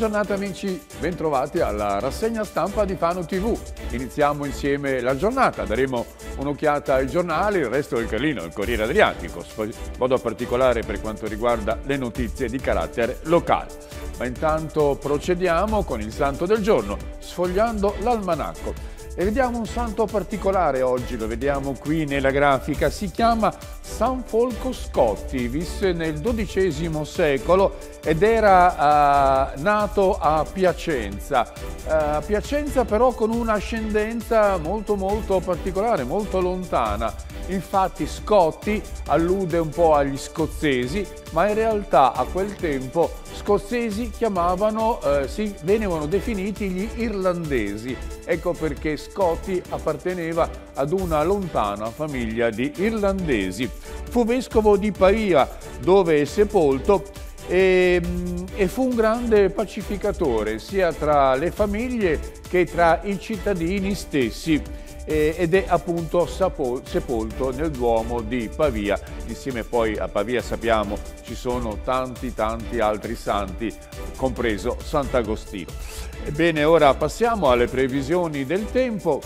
giornata amici, bentrovati alla rassegna stampa di Fano TV. Iniziamo insieme la giornata, daremo un'occhiata ai giornali, il resto del Carlino, il Corriere Adriatico, in modo particolare per quanto riguarda le notizie di carattere locale. Ma intanto procediamo con il santo del giorno, sfogliando l'almanacco. E vediamo un santo particolare oggi, lo vediamo qui nella grafica, si chiama San Folco Scotti, visse nel XII secolo ed era uh, nato a Piacenza. Uh, Piacenza però con un'ascendenza molto molto particolare, molto lontana Infatti Scotti allude un po' agli scozzesi, ma in realtà a quel tempo scozzesi chiamavano, eh, si venivano definiti gli irlandesi. Ecco perché Scotti apparteneva ad una lontana famiglia di irlandesi. Fu vescovo di Pavia, dove è sepolto, e, ehm, e, fu un grande pacificatore sia tra le famiglie che tra i cittadini stessi eh, ed è appunto sepolto nel Duomo di Pavia. Insieme poi a Pavia sappiamo ci sono tanti tanti altri santi, compreso Sant'Agostino. Ebbene, ora passiamo alle previsioni del tempo.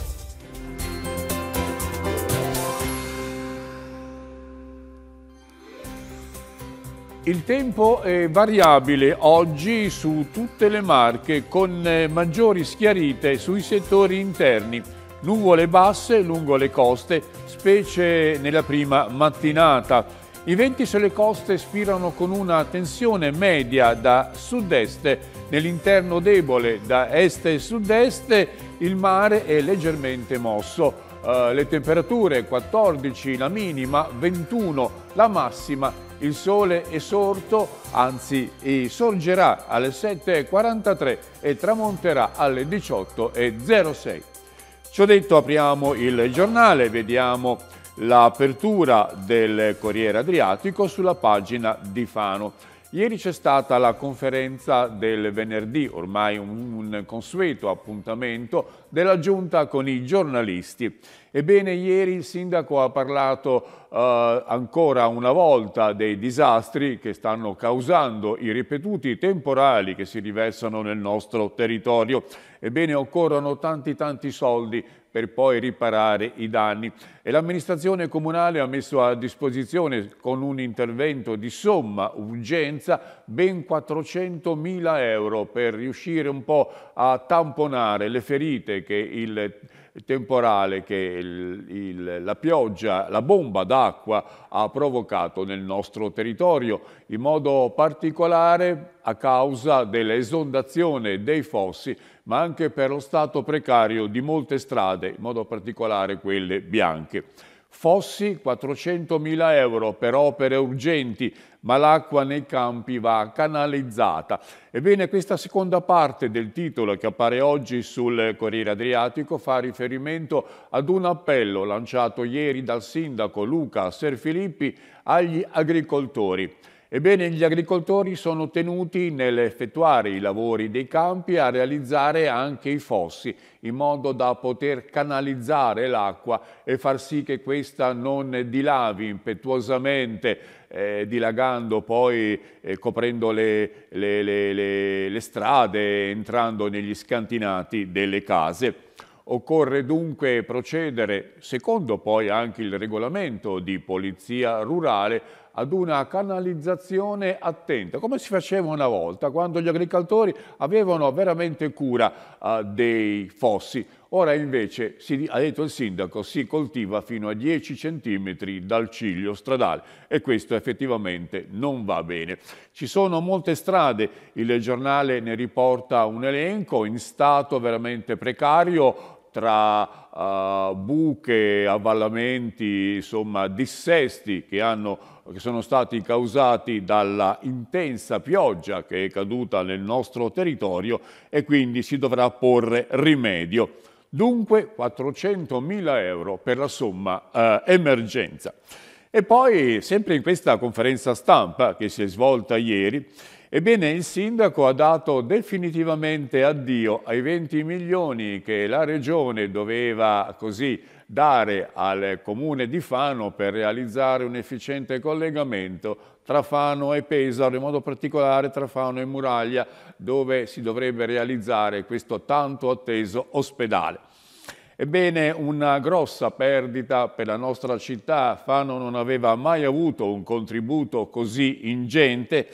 Il tempo è variabile oggi su tutte le marche con eh, maggiori schiarite sui settori interni nuvole basse lungo le coste, specie nella prima mattinata. I venti sulle coste spirano con una tensione media da sud-est, nell'interno debole da est e sud-est il mare è leggermente mosso. Uh, le temperature 14 la minima, 21 la massima, il sole è sorto, anzi sorgerà alle 7.43 e tramonterà alle 18.06. Ciò detto apriamo il giornale, vediamo l'apertura del Corriere Adriatico sulla pagina di Fano. Ieri c'è stata la conferenza del venerdì, ormai un, consueto appuntamento, della giunta con i giornalisti. Ebbene, ieri il sindaco ha parlato eh, ancora una volta dei disastri che stanno causando i ripetuti temporali che si riversano nel nostro territorio Ebbene, occorrono tanti tanti soldi per poi riparare i danni. E l'amministrazione comunale ha messo a disposizione, con un intervento di somma urgenza, ben 400.000 euro per riuscire un po' a tamponare le ferite che il temporale che il, il, la pioggia, la bomba d'acqua ha provocato nel nostro territorio, in modo particolare a causa dell'esondazione dei fossi, ma anche per lo stato precario di molte strade, in modo particolare quelle bianche. Fossi 400.000 euro per opere urgenti ma l'acqua nei campi va canalizzata. Ebbene, questa seconda parte del titolo che appare oggi sul Corriere Adriatico fa riferimento ad un appello lanciato ieri dal sindaco Luca Serfilippi agli agricoltori. Ebbene, gli agricoltori sono tenuti nell'effettuare i lavori dei campi a realizzare anche i fossi, in modo da poter canalizzare l'acqua e far sì che questa non dilavi impetuosamente, eh, dilagando poi, eh, coprendo le, le, le, le strade, entrando negli scantinati delle case. Occorre dunque procedere, secondo poi anche il regolamento di polizia rurale, ad una canalizzazione attenta, come si faceva una volta quando gli agricoltori avevano veramente cura eh, dei fossi. Ora invece, si, ha detto il sindaco, si coltiva fino a 10 centimetri dal ciglio stradale e questo effettivamente non va bene. Ci sono molte strade, il giornale ne riporta un elenco in stato veramente precario, tra uh, buche, avvallamenti, insomma dissesti che, hanno, che sono stati causati dalla intensa pioggia che è caduta nel nostro territorio e quindi si dovrà porre rimedio. Dunque 400.000 euro per la somma eh, emergenza. E poi, sempre in questa conferenza stampa che si è svolta ieri, Ebbene, il sindaco ha dato definitivamente addio ai 20 milioni che la regione doveva così dare al comune di Fano per realizzare un efficiente collegamento tra Fano e Pesaro, in modo particolare tra Fano e Muraglia, dove si dovrebbe realizzare questo tanto atteso ospedale. Ebbene, una grossa perdita per la nostra città. Fano non aveva mai avuto un contributo così ingente,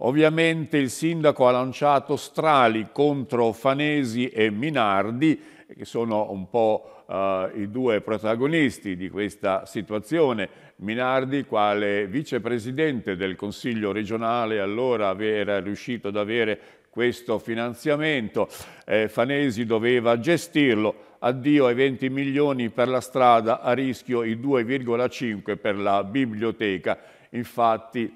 Ovviamente il sindaco ha lanciato strali contro Fanesi e Minardi, che sono un po' eh, i due protagonisti di questa situazione. Minardi, quale vicepresidente del Consiglio regionale, allora era riuscito ad avere questo finanziamento, eh, Fanesi doveva gestirlo, addio ai 20 milioni per la strada, a rischio i 2,5 per la biblioteca. Infatti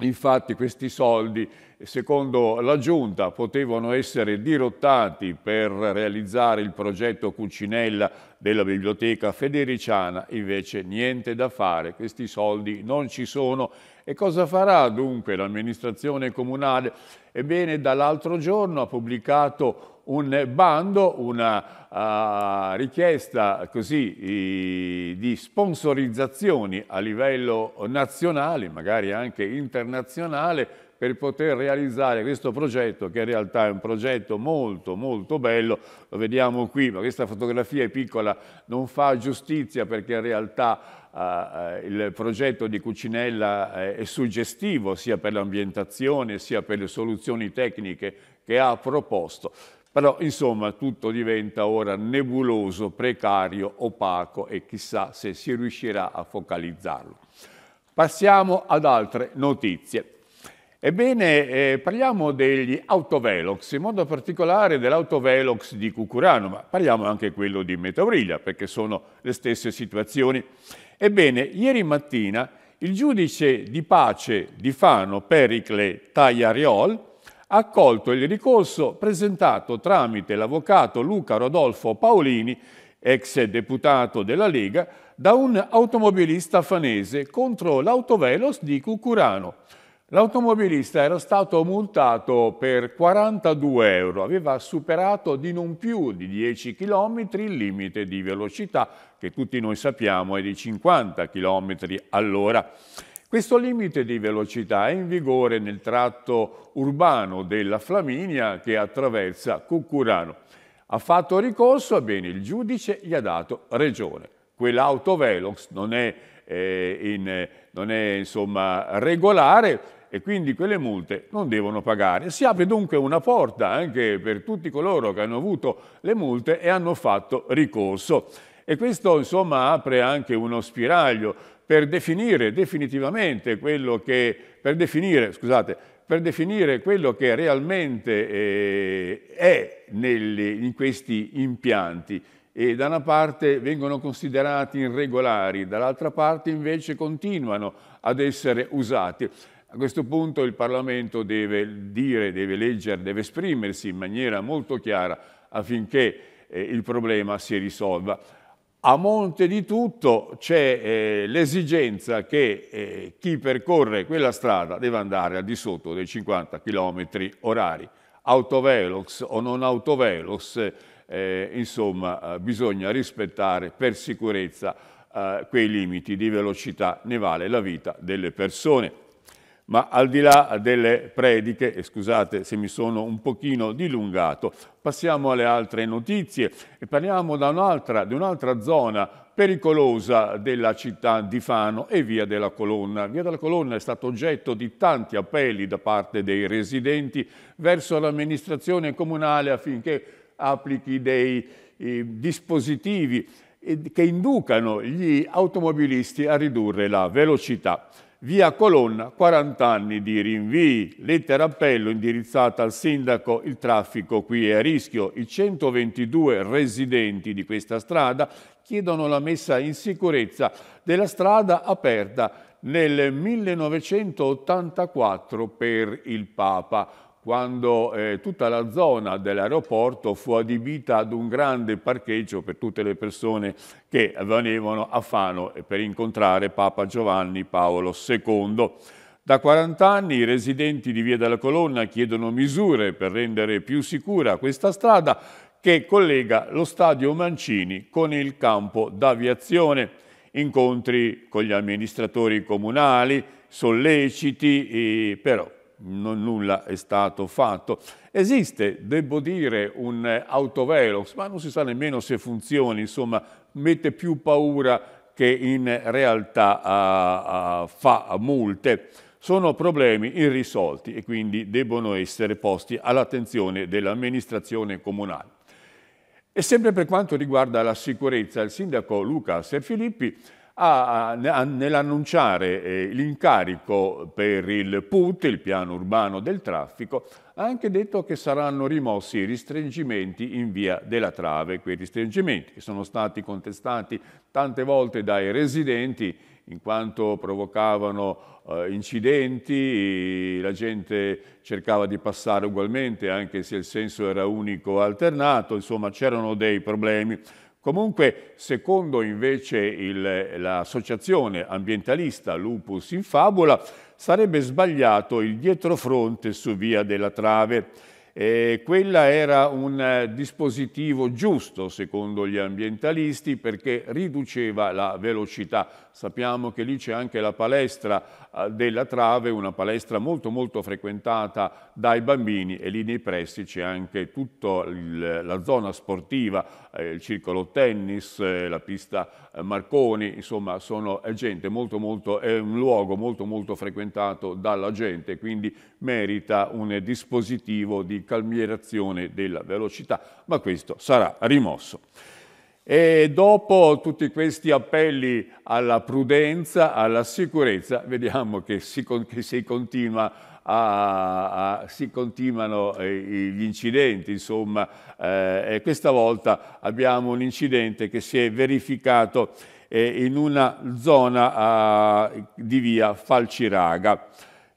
Infatti questi soldi, secondo la Giunta, potevano essere dirottati per realizzare il progetto Cucinella della Biblioteca Federiciana, invece niente da fare, questi soldi non ci sono e cosa farà dunque l'amministrazione comunale? Ebbene, dall'altro giorno ha pubblicato un bando, una uh, richiesta così i, di sponsorizzazioni a livello nazionale, magari anche internazionale, per poter realizzare questo progetto che in realtà è un progetto molto molto bello, lo vediamo qui, ma questa fotografia è piccola, non fa giustizia perché in realtà Uh, il progetto di Cucinella eh, è suggestivo sia per l'ambientazione sia per le soluzioni tecniche che ha proposto. Però insomma tutto diventa ora nebuloso, precario, opaco e chissà se si riuscirà a focalizzarlo. Passiamo ad altre notizie. Ebbene, eh, parliamo degli autovelox, in modo particolare dell'autovelox di Cucurano, ma parliamo anche quello di Metauriglia, perché sono le stesse situazioni. Ebbene, ieri mattina il giudice di pace di Fano, Pericle Tagliariol, ha accolto il ricorso presentato tramite l'avvocato Luca Rodolfo Paolini, ex deputato della Lega, da un automobilista fanese contro l'autovelos di Cucurano. L'automobilista era stato multato per 42 euro, aveva superato di non più di 10 km il limite di velocità che tutti noi sappiamo è di 50 km all'ora. Questo limite di velocità è in vigore nel tratto urbano della Flaminia che attraversa Cuccurano. Ha fatto ricorso, ebbene il giudice gli ha dato ragione. Quell'autovelox non è, eh, in, non è insomma, regolare e quindi quelle multe non devono pagare. Si apre dunque una porta anche per tutti coloro che hanno avuto le multe e hanno fatto ricorso. E questo insomma apre anche uno spiraglio per definire definitivamente quello che, per definire, scusate, per definire quello che realmente eh, è nelle, in questi impianti e da una parte vengono considerati irregolari, dall'altra parte invece continuano ad essere usati. A questo punto il Parlamento deve dire, deve leggere, deve esprimersi in maniera molto chiara affinché eh, il problema si risolva. A monte di tutto c'è eh, l'esigenza che eh, chi percorre quella strada deve andare al di sotto dei 50 km orari. Autovelox o non autovelox, eh, insomma, eh, bisogna rispettare per sicurezza eh, quei limiti di velocità, ne vale la vita delle persone. Ma al di là delle prediche, e scusate se mi sono un pochino dilungato, passiamo alle altre notizie e parliamo un'altra, di un'altra zona pericolosa della città di Fano e Via della Colonna. Via della Colonna è stato oggetto di tanti appelli da parte dei residenti verso l'amministrazione comunale affinché applichi dei eh, dispositivi eh, che inducano gli automobilisti a ridurre la velocità via Colonna 40 anni di rinvii, lettera appello indirizzata al sindaco, il traffico qui è a rischio, i 122 residenti di questa strada chiedono la messa in sicurezza della strada aperta nel 1984 per il Papa quando eh, tutta la zona dell'aeroporto fu adibita ad un grande parcheggio per tutte le persone che venivano a Fano per incontrare Papa Giovanni Paolo II. Da 40 anni i residenti di Via della Colonna chiedono misure per rendere più sicura questa strada che collega lo stadio Mancini con il campo d'aviazione, incontri con gli amministratori comunali, solleciti, eh, però non nulla è stato fatto. Esiste, devo dire, un autovelox, ma non si sa nemmeno se funzioni, insomma, mette più paura che in realtà uh, uh, fa multe. Sono problemi irrisolti e quindi debbono essere posti all'attenzione dell'amministrazione comunale. E sempre per quanto riguarda la sicurezza, il sindaco Luca Serfilippi nell'annunciare eh, l'incarico per il PUT, il piano urbano del traffico, ha anche detto che saranno rimossi i restringimenti in via della Trave, quei restringimenti che sono stati contestati tante volte dai residenti in quanto provocavano eh, incidenti, la gente cercava di passare ugualmente anche se il senso era unico o alternato, insomma c'erano dei problemi. Comunque, secondo invece l'associazione ambientalista Lupus in Fabula, sarebbe sbagliato il dietrofronte su Via della Trave, eh, quella era un eh, dispositivo giusto secondo gli ambientalisti perché riduceva la velocità. Sappiamo che lì c'è anche la palestra eh, della Trave, una palestra molto molto frequentata dai bambini e lì nei pressi c'è anche tutta la zona sportiva, eh, il circolo tennis, la pista Marconi, insomma sono, è, gente molto, molto, è un luogo molto molto frequentato dalla gente, quindi merita un dispositivo di calmierazione della velocità, ma questo sarà rimosso. E dopo tutti questi appelli alla prudenza, alla sicurezza, vediamo che si, che si, continua a, a, si continuano eh, gli incidenti, insomma, eh, questa volta abbiamo un incidente che si è verificato eh, in una zona eh, di via Falciraga.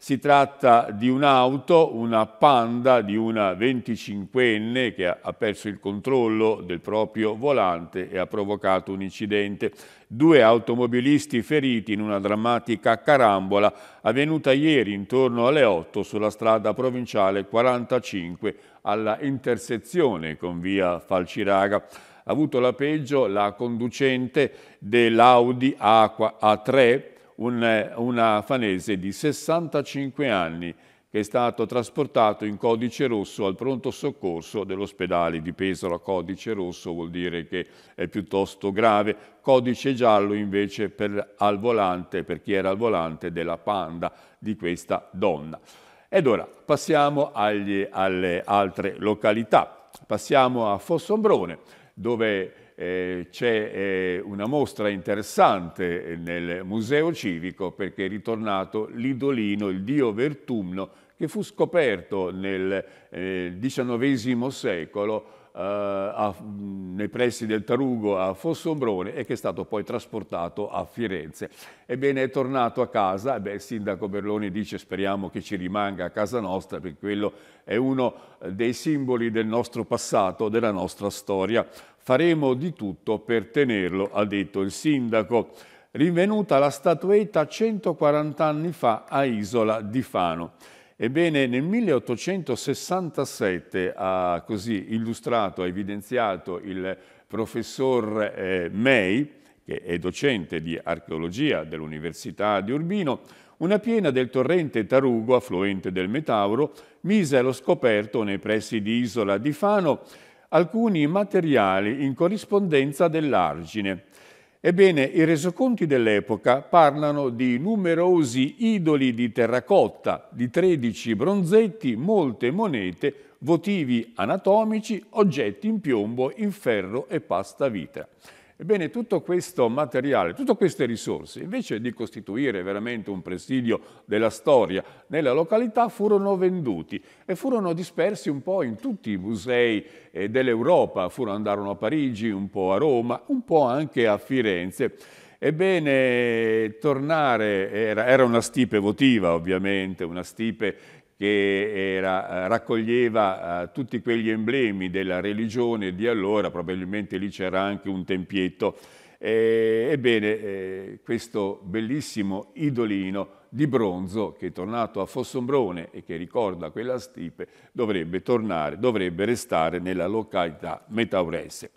Si tratta di un'auto, una Panda di una 25enne che ha perso il controllo del proprio volante e ha provocato un incidente. Due automobilisti feriti in una drammatica carambola avvenuta ieri intorno alle 8 sulla strada provinciale 45 alla intersezione con via Falciraga ha avuto la peggio la conducente dell'Audi Aqua A3 un, un afanese di 65 anni che è stato trasportato in codice rosso al pronto soccorso dell'ospedale di Pesaro. Codice rosso vuol dire che è piuttosto grave, codice giallo invece per, al volante, per chi era al volante della panda di questa donna. Ed ora passiamo agli, alle altre località. Passiamo a Fossombrone, dove eh, c'è eh, una mostra interessante eh, nel Museo Civico perché è ritornato l'idolino, il dio Vertumno, che fu scoperto nel eh, XIX secolo eh, a, nei pressi del Tarugo a Fossombrone e che è stato poi trasportato a Firenze. Ebbene, è tornato a casa, beh, il sindaco Berloni dice speriamo che ci rimanga a casa nostra perché quello è uno eh, dei simboli del nostro passato, della nostra storia faremo di tutto per tenerlo, ha detto il sindaco. Rinvenuta la statuetta 140 anni fa a Isola di Fano. Ebbene, nel 1867 ha così illustrato, ha evidenziato il professor eh, May, che è docente di archeologia dell'Università di Urbino, una piena del torrente Tarugo, affluente del Metauro, mise allo scoperto nei pressi di Isola di Fano alcuni materiali in corrispondenza dell'argine. Ebbene, i resoconti dell'epoca parlano di numerosi idoli di terracotta, di 13 bronzetti, molte monete, votivi anatomici, oggetti in piombo, in ferro e pasta vitra. Ebbene, tutto questo materiale, tutte queste risorse, invece di costituire veramente un presidio della storia nella località, furono venduti e furono dispersi un po' in tutti i musei eh, dell'Europa, furono andarono a Parigi, un po' a Roma, un po' anche a Firenze. Ebbene, tornare era, era una stipe votiva, ovviamente, una stipe che era, eh, raccoglieva eh, tutti quegli emblemi della religione di allora, probabilmente lì c'era anche un tempietto. Eh, ebbene, eh, questo bellissimo idolino di bronzo che è tornato a Fossombrone e che ricorda quella stipe dovrebbe tornare, dovrebbe restare nella località metaurense.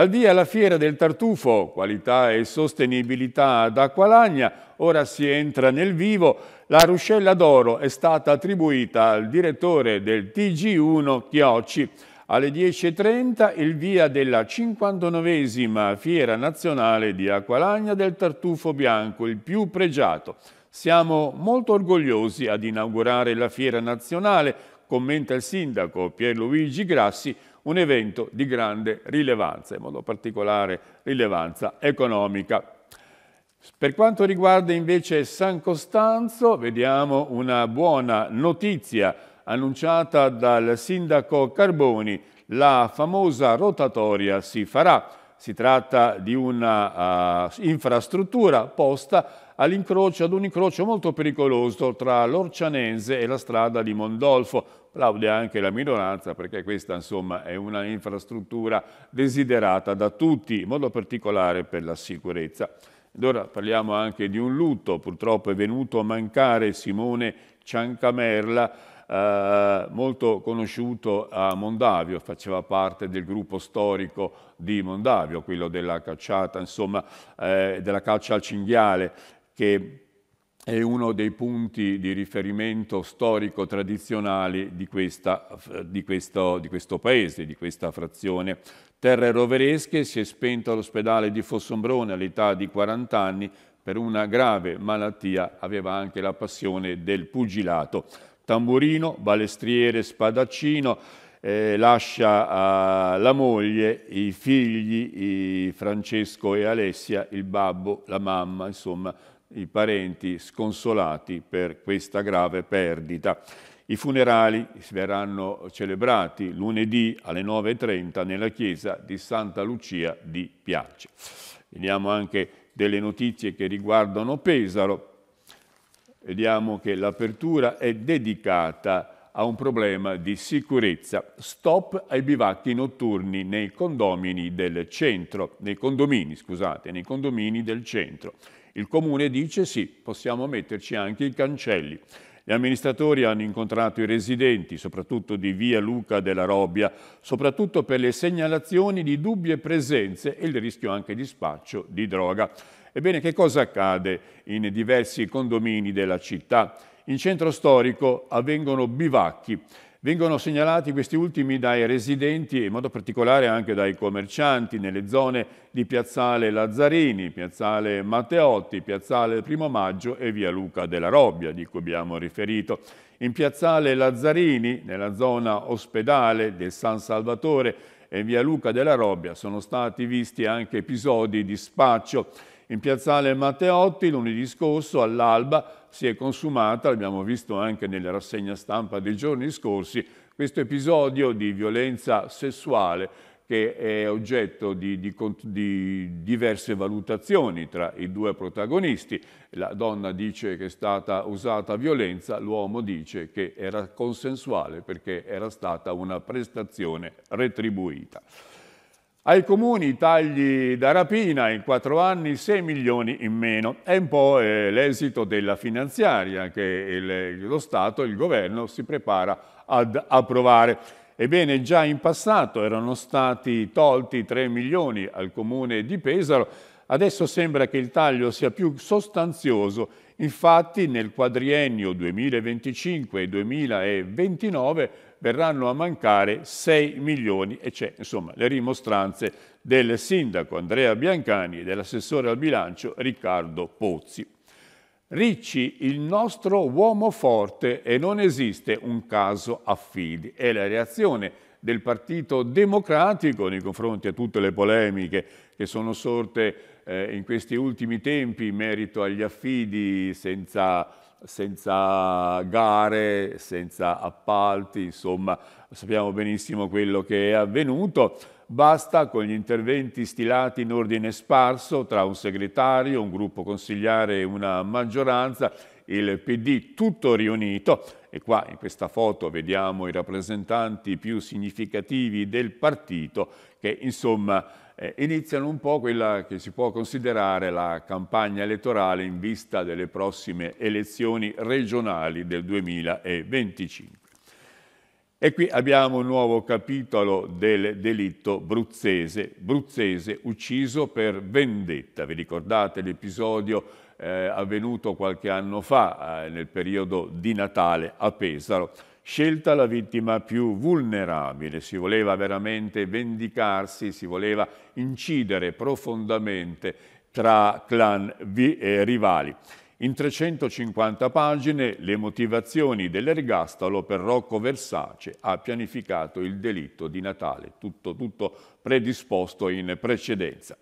Al via alla fiera del tartufo, qualità e sostenibilità ad Acqualagna, ora si entra nel vivo. La ruscella d'oro è stata attribuita al direttore del TG1 Chiocci. Alle 10.30 il via della 59esima Fiera Nazionale di Acqualagna del Tartufo Bianco, il più pregiato. Siamo molto orgogliosi ad inaugurare la Fiera Nazionale, commenta il sindaco Pierluigi Grassi, un evento di grande rilevanza, in modo particolare rilevanza economica. Per quanto riguarda invece San Costanzo, vediamo una buona notizia annunciata dal sindaco Carboni, la famosa rotatoria si farà. Si tratta di un'infrastruttura uh, eh, infrastruttura posta ad un incrocio molto pericoloso tra l'Orcianese e la strada di Mondolfo, plaude anche la minoranza perché questa insomma, è una infrastruttura desiderata da tutti, in modo particolare per la sicurezza. Ed ora parliamo anche di un lutto, purtroppo è venuto a mancare Simone Ciancamerla, eh, molto conosciuto a Mondavio, faceva parte del gruppo storico di Mondavio, quello della cacciata, insomma, eh, della caccia al cinghiale, che è uno dei punti di riferimento storico tradizionali di, questa, di, questo, di questo paese, di questa frazione. Terre Roveresche si è spento all'ospedale di Fossombrone all'età di 40 anni per una grave malattia, aveva anche la passione del pugilato. Tamburino, balestriere, spadaccino, eh, lascia a, la moglie, i figli, i Francesco e Alessia, il babbo, la mamma, insomma i parenti sconsolati per questa grave perdita. I funerali verranno celebrati lunedì alle 9.30 nella chiesa di Santa Lucia di Piace. Vediamo anche delle notizie che riguardano Pesaro. Vediamo che l'apertura è dedicata a un problema di sicurezza. Stop ai bivacchi notturni nei condomini del centro, nei condomini, scusate, nei condomini del centro. Il comune dice sì, possiamo metterci anche i cancelli. Gli amministratori hanno incontrato i residenti, soprattutto di via Luca della Robbia, soprattutto per le segnalazioni di dubbie presenze e il rischio anche di spaccio di droga. Ebbene, che cosa accade in diversi condomini della città? In centro storico avvengono bivacchi Vengono segnalati questi ultimi dai residenti in modo particolare anche dai commercianti nelle zone di Piazzale Lazzarini, Piazzale Matteotti, Piazzale Primo Maggio e via Luca della Robbia, di cui abbiamo riferito. In Piazzale Lazzarini, nella zona ospedale del San Salvatore e via Luca della Robbia, sono stati visti anche episodi di spaccio in piazzale Matteotti lunedì scorso all'alba si è consumata, l'abbiamo visto anche nella rassegna stampa dei giorni scorsi, questo episodio di violenza sessuale che è oggetto di, di, di, diverse valutazioni tra i due protagonisti. La donna dice che è stata usata violenza, l'uomo dice che era consensuale perché era stata una prestazione retribuita. Ai comuni tagli da rapina in quattro anni 6 milioni in meno. È un po' eh, l'esito della finanziaria che il, lo Stato, il governo si prepara ad approvare. Ebbene, già in passato erano stati tolti 3 milioni al comune di Pesaro, adesso sembra che il taglio sia più sostanzioso. Infatti nel quadriennio 2025-2029 verranno a mancare 6 milioni e c'è insomma le rimostranze del sindaco Andrea Biancani e dell'assessore al bilancio Riccardo Pozzi. Ricci, il nostro uomo forte e non esiste un caso affidi. È la reazione del Partito Democratico nei confronti a tutte le polemiche che sono sorte eh, in questi ultimi tempi in merito agli affidi senza senza gare, senza appalti, insomma sappiamo benissimo quello che è avvenuto. Basta con gli interventi stilati in ordine sparso tra un segretario, un gruppo consigliare e una maggioranza, il PD tutto riunito e qua in questa foto vediamo i rappresentanti più significativi del partito che insomma eh, iniziano un po' quella che si può considerare la campagna elettorale in vista delle prossime elezioni regionali del 2025. E qui abbiamo un nuovo capitolo del delitto bruzzese, bruzzese ucciso per vendetta. Vi ricordate l'episodio eh, avvenuto qualche anno fa, eh, nel periodo di Natale a Pesaro? scelta la vittima più vulnerabile, si voleva veramente vendicarsi, si voleva incidere profondamente tra clan rivali. In 350 pagine le motivazioni dell'ergastolo per Rocco Versace ha pianificato il delitto di Natale, tutto, tutto predisposto in precedenza.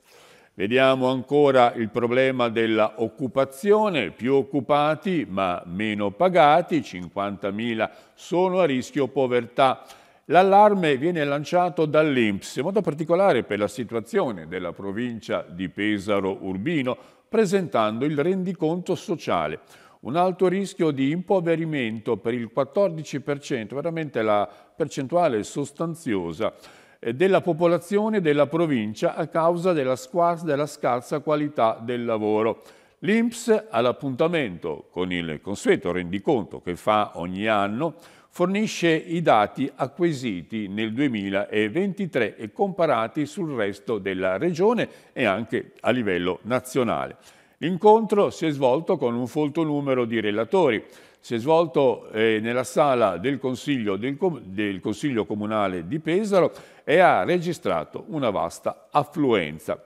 Vediamo ancora il problema dell'occupazione, più occupati ma meno pagati, 50.000 sono a rischio povertà. L'allarme viene lanciato dall'Inps, in modo particolare per la situazione della provincia di Pesaro Urbino, presentando il rendiconto sociale. Un alto rischio di impoverimento per il 14%, veramente la percentuale sostanziosa eh, della popolazione della provincia a causa della, della scarsa qualità del lavoro. L'INPS, all'appuntamento con il consueto rendiconto che fa ogni anno, fornisce i dati acquisiti nel 2023 e comparati sul resto della regione e anche a livello nazionale. L'incontro si è svolto con un folto numero di relatori, si è svolto eh, nella sala del Consiglio, del, del Consiglio Comunale di Pesaro e ha registrato una vasta affluenza.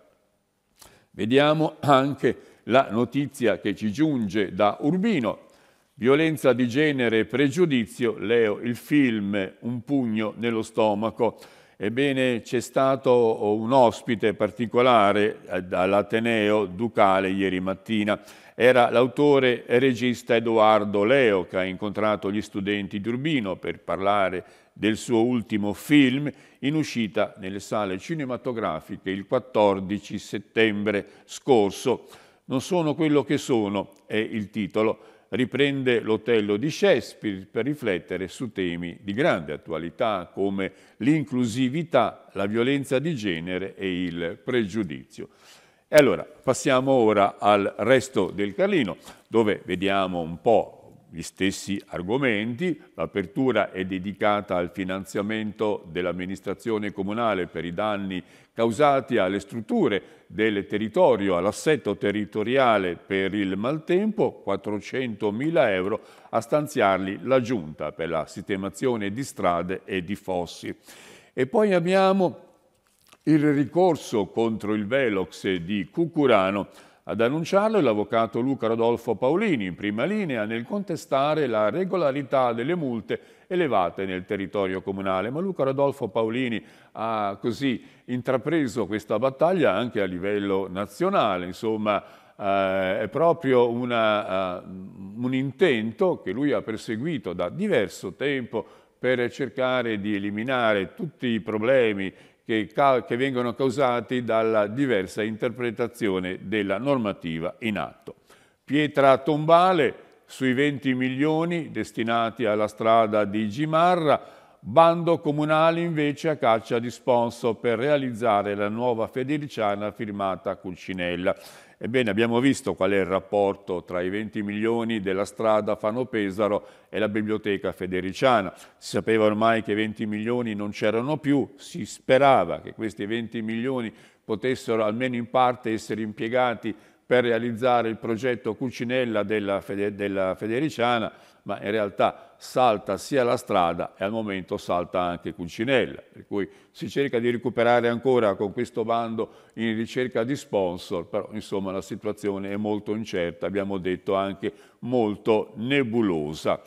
Vediamo anche la notizia che ci giunge da Urbino. Violenza di genere e pregiudizio, Leo, il film Un pugno nello stomaco. Ebbene, c'è stato un ospite particolare eh, dall'Ateneo Ducale ieri mattina era l'autore e regista Edoardo Leo che ha incontrato gli studenti di Urbino per parlare del suo ultimo film in uscita nelle sale cinematografiche il 14 settembre scorso. Non sono quello che sono è il titolo. Riprende l'Otello di Shakespeare per riflettere su temi di grande attualità come l'inclusività, la violenza di genere e il pregiudizio. E allora passiamo ora al resto del Carlino, dove vediamo un po' gli stessi argomenti. L'apertura è dedicata al finanziamento dell'amministrazione comunale per i danni causati alle strutture del territorio, all'assetto territoriale per il maltempo, 400.000 euro a stanziarli la Giunta per la sistemazione di strade e di fossi. E poi abbiamo il ricorso contro il Velox di Cucurano ad annunciarlo è l'avvocato Luca Rodolfo Paolini, in prima linea nel contestare la regolarità delle multe elevate nel territorio comunale. Ma Luca Rodolfo Paolini ha così intrapreso questa battaglia anche a livello nazionale. Insomma, eh, è proprio una, uh, un intento che lui ha perseguito da diverso tempo per cercare di eliminare tutti i problemi che, che vengono causati dalla diversa interpretazione della normativa in atto. Pietra tombale sui 20 milioni destinati alla strada di Gimarra, bando comunale invece a caccia di sponsor per realizzare la nuova Federiciana firmata Pulcinella. Ebbene, abbiamo visto qual è il rapporto tra i 20 milioni della strada Fano-Pesaro e la biblioteca federiciana. Si sapeva ormai che 20 milioni non c'erano più, si sperava che questi 20 milioni potessero almeno in parte essere impiegati per realizzare il progetto Cucinella della, Fede della Federiciana, ma in realtà salta sia la strada e al momento salta anche Cuncinella, per cui si cerca di recuperare ancora con questo bando in ricerca di sponsor, però insomma la situazione è molto incerta, abbiamo detto anche molto nebulosa.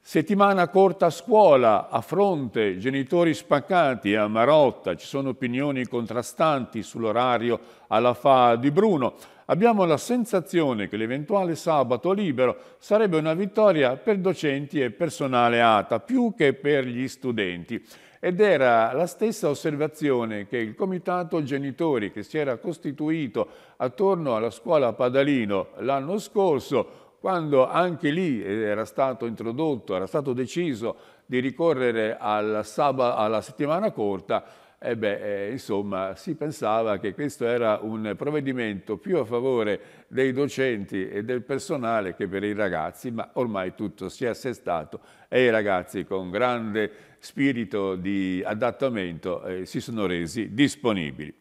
Settimana corta a scuola, a fronte, genitori spaccati a Marotta, ci sono opinioni contrastanti sull'orario alla FA di Bruno abbiamo la sensazione che l'eventuale sabato libero sarebbe una vittoria per docenti e personale ATA, più che per gli studenti. Ed era la stessa osservazione che il Comitato Genitori, che si era costituito attorno alla scuola Padalino l'anno scorso, quando anche lì era stato introdotto, era stato deciso di ricorrere alla, alla settimana corta, e eh beh, eh, insomma, si pensava che questo era un provvedimento più a favore dei docenti e del personale che per i ragazzi, ma ormai tutto si è assestato e i ragazzi con grande spirito di adattamento eh, si sono resi disponibili.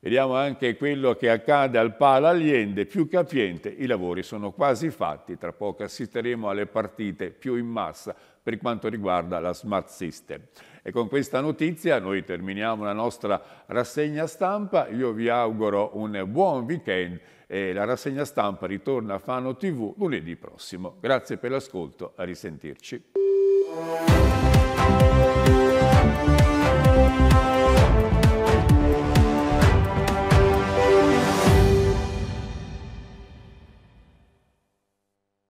Vediamo anche quello che accade al Pala Allende, più capiente, i lavori sono quasi fatti, tra poco assisteremo alle partite più in massa per quanto riguarda la Smart System. E con questa notizia noi terminiamo la nostra rassegna stampa, io vi auguro un buon weekend e la rassegna stampa ritorna a Fano TV lunedì prossimo. Grazie per l'ascolto, a risentirci.